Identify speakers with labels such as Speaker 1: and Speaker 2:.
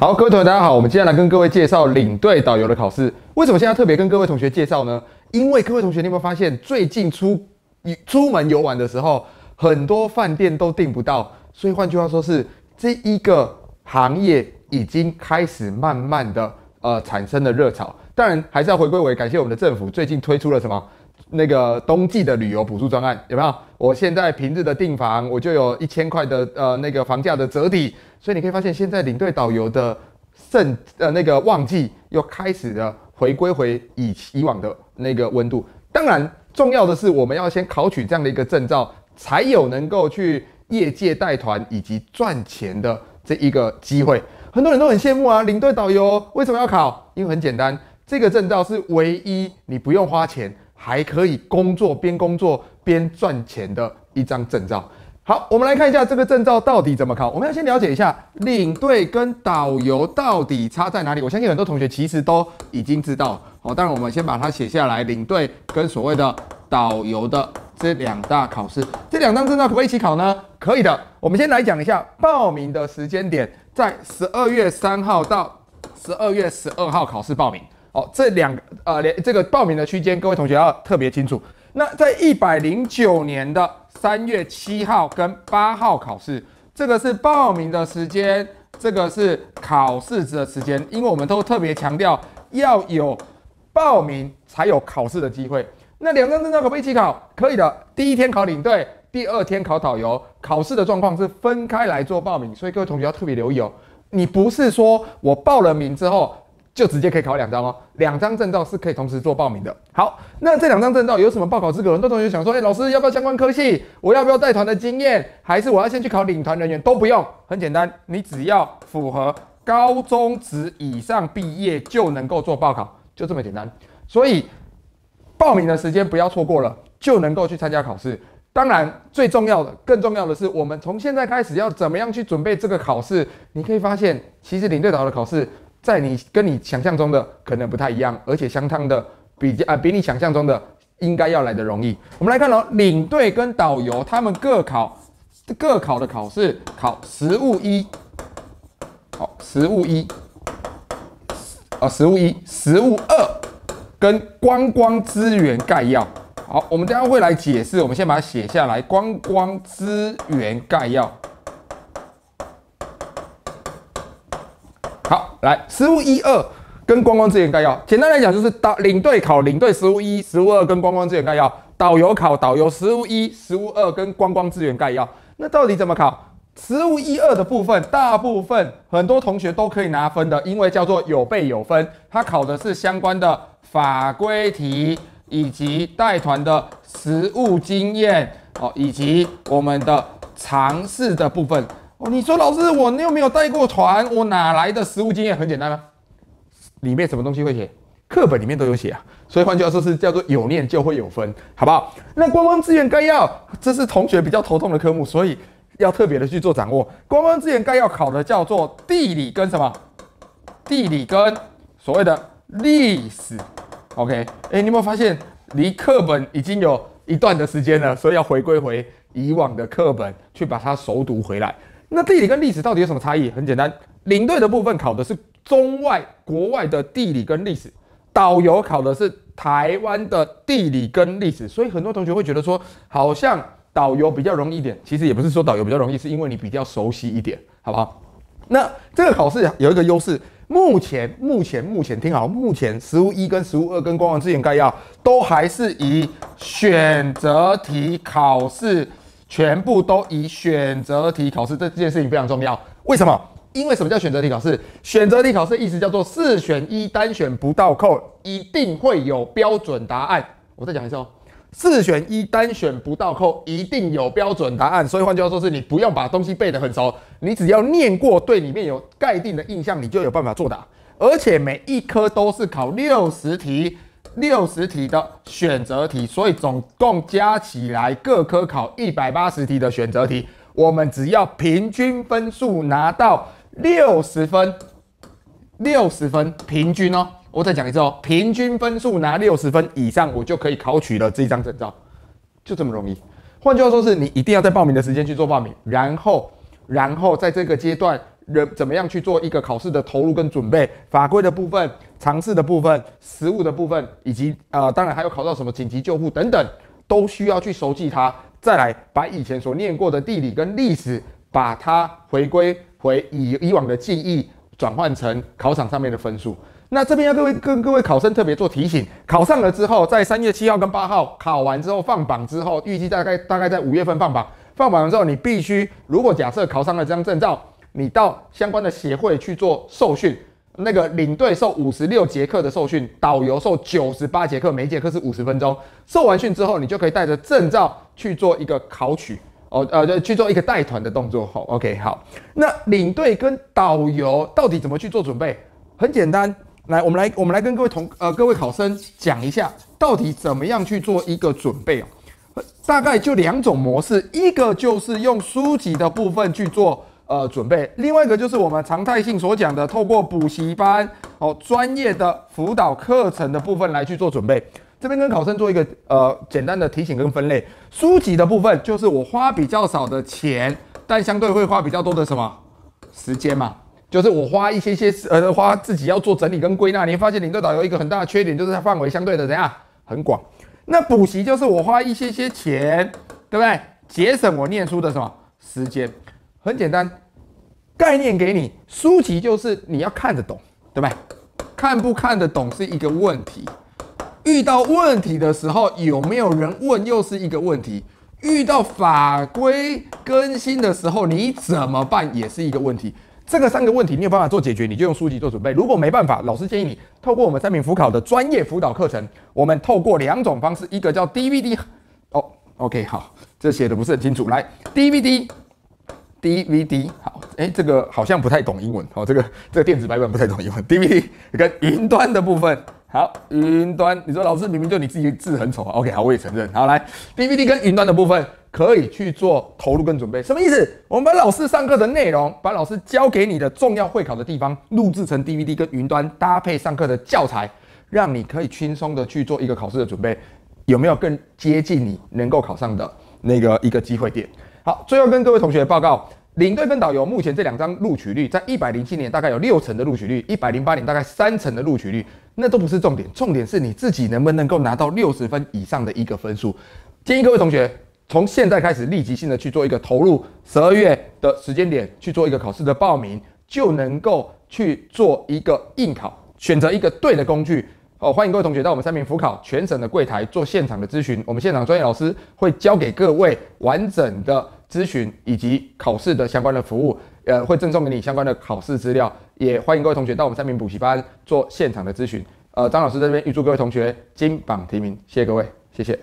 Speaker 1: 好，各位同学，大家好。我们接下来跟各位介绍领队导游的考试。为什么现在特别跟各位同学介绍呢？因为各位同学，你有没有发现，最近出出门游玩的时候，很多饭店都订不到。所以换句话说，是这一个行业已经开始慢慢的呃产生了热潮。当然，还是要回归为感谢我们的政府最近推出了什么。那个冬季的旅游补助专案有没有？我现在平日的订房，我就有一千块的呃那个房价的折抵，所以你可以发现，现在领队导游的盛呃那个旺季又开始了，回归回以以往的那个温度。当然，重要的是我们要先考取这样的一个证照，才有能够去业界带团以及赚钱的这一个机会。很多人都很羡慕啊，领队导游为什么要考？因为很简单，这个证照是唯一你不用花钱。还可以工作，边工作边赚钱的一张证照。好，我们来看一下这个证照到底怎么考。我们要先了解一下领队跟导游到底差在哪里。我相信很多同学其实都已经知道。好，当然我们先把它写下来。领队跟所谓的导游的这两大考试，这两张证照可不可以一起考呢？可以的。我们先来讲一下报名的时间点，在十二月三号到十二月十二号考试报名。哦，这两个呃，连这个报名的区间，各位同学要特别清楚。那在一百零九年的三月七号跟八号考试，这个是报名的时间，这个是考试的时间。因为我们都特别强调，要有报名才有考试的机会。那两张证照可不可以一起考？可以的。第一天考领队，第二天考导游。考试的状况是分开来做报名，所以各位同学要特别留意哦。你不是说我报了名之后。就直接可以考两张哦，两张证照是可以同时做报名的。好，那这两张证照有什么报考资格？很多同学想说：“哎，老师，要不要相关科系？我要不要带团的经验？还是我要先去考领团人员？”都不用，很简单，你只要符合高中职以上毕业就能够做报考，就这么简单。所以报名的时间不要错过了，就能够去参加考试。当然，最重要的、更重要的是，我们从现在开始要怎么样去准备这个考试？你可以发现，其实领队导的考试。在你跟你想象中的可能不太一样，而且相当的比较啊，比你想象中的应该要来的容易。我们来看哦，领队跟导游他们各考，各考的考试考实务一，好，实务一，哦，实务一、实务二跟观光资源概要。好，我们待会来解释，我们先把它写下来，观光资源概要。来，实务一、二跟观光资源概要，简单来讲就是导领队考领队实务一、实务二跟观光资源概要，导游考导游实务一、实务二跟观光资源概要。那到底怎么考？实务一、二的部分，大部分很多同学都可以拿分的，因为叫做有备有分。它考的是相关的法规题，以及带团的实务经验哦，以及我们的尝试的部分。哦，你说老师，我又没有带过团，我哪来的实物经验？很简单啊，里面什么东西会写？课本里面都有写啊。所以换句话说，是叫做有念就会有分，好不好？那《光光资源概要》这是同学比较头痛的科目，所以要特别的去做掌握。《光光资源概要》考的叫做地理跟什么？地理跟所谓的历史。OK，哎，你有没有发现离课本已经有一段的时间了？所以要回归回以往的课本，去把它熟读回来。那地理跟历史到底有什么差异？很简单，领队的部分考的是中外国外的地理跟历史，导游考的是台湾的地理跟历史，所以很多同学会觉得说好像导游比较容易一点。其实也不是说导游比较容易，是因为你比较熟悉一点，好不好？那这个考试有一个优势，目前目前目前听好，目前实务一跟实务二跟官网资源概要都还是以选择题考试。全部都以选择题考试，这件事情非常重要。为什么？因为什么叫选择题考试？选择题考试意思叫做四选一、单选不倒扣，一定会有标准答案。我再讲一次哦，四选一、单选不倒扣，一定有标准答案。所以换句话说，是你不用把东西背得很熟，你只要念过，对里面有概定的印象，你就有办法作答。而且每一科都是考六十题。六十题的选择题，所以总共加起来各科考一百八十题的选择题，我们只要平均分数拿到六十分，六十分平均哦，我再讲一次哦，平均分数拿六十分以上，我就可以考取了这一张证照，就这么容易。换句话说，是你一定要在报名的时间去做报名，然后，然后在这个阶段。人怎么样去做一个考试的投入跟准备？法规的部分、尝试的部分、实物的部分，以及呃，当然还有考到什么紧急救护等等，都需要去收集它，再来把以前所念过的地理跟历史，把它回归回以以往的记忆，转换成考场上面的分数。那这边要各位跟各位考生特别做提醒：考上了之后，在三月七号跟八号考完之后放榜之后，预计大概大概在五月份放榜。放榜之后，你必须如果假设考上了这张证照。你到相关的协会去做受训，那个领队受五十六节课的受训，导游受九十八节课，每节课是五十分钟。受完训之后，你就可以带着证照去做一个考取哦，呃，去做一个带团的动作。好，OK，好。那领队跟导游到底怎么去做准备？很简单，来，我们来，我们来跟各位同呃各位考生讲一下，到底怎么样去做一个准备哦？大概就两种模式，一个就是用书籍的部分去做。呃，准备另外一个就是我们常态性所讲的，透过补习班哦，专业的辅导课程的部分来去做准备。这边跟考生做一个呃简单的提醒跟分类。书籍的部分就是我花比较少的钱，但相对会花比较多的什么时间嘛，就是我花一些些呃花自己要做整理跟归纳。你发现领队导游一个很大的缺点就是它范围相对的怎样很广。那补习就是我花一些些钱，对不对？节省我念书的什么时间。很简单，概念给你，书籍就是你要看得懂，对吧？看不看得懂是一个问题，遇到问题的时候有没有人问又是一个问题，遇到法规更新的时候你怎么办也是一个问题。这个三个问题你有办法做解决，你就用书籍做准备。如果没办法，老师建议你透过我们三品辅考的专业辅导课程，我们透过两种方式，一个叫 DVD 哦，OK，好，这写的不是很清楚，来 DVD。DVD 好，哎，这个好像不太懂英文哦。这个这个电子版本不太懂英文。DVD 跟云端的部分，好，云端，你说老师明明就你自己字很丑啊。OK，好，我也承认。好，来，DVD 跟云端的部分可以去做投入跟准备，什么意思？我们把老师上课的内容，把老师教给你的重要会考的地方录制成 DVD 跟云端搭配上课的教材，让你可以轻松的去做一个考试的准备，有没有更接近你能够考上的那个一个机会点？好，最后跟各位同学报告，领队跟导游目前这两张录取率，在一百零七年大概有六成的录取率，一百零八年大概三成的录取率，那都不是重点，重点是你自己能不能够拿到六十分以上的一个分数。建议各位同学从现在开始立即性的去做一个投入十二月的时间点去做一个考试的报名，就能够去做一个应考，选择一个对的工具。哦，欢迎各位同学到我们三明辅考全省的柜台做现场的咨询，我们现场专业老师会教给各位完整的咨询以及考试的相关的服务，呃，会赠送给你相关的考试资料，也欢迎各位同学到我们三明补习班做现场的咨询，呃，张老师这边预祝各位同学金榜题名，谢谢各位，谢谢。